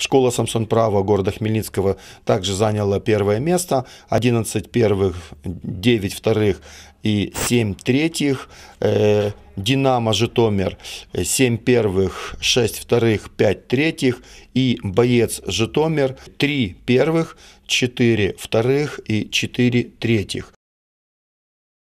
Школа Самсон Права города Хмельницкого также заняла первое место. 11 первых, 9 вторых и 7 третьих. Э, Динамо Житомир 7 э, первых, 6 вторых, 5 третьих. И Боец Житомир 3 первых, 4 вторых и 4 третьих.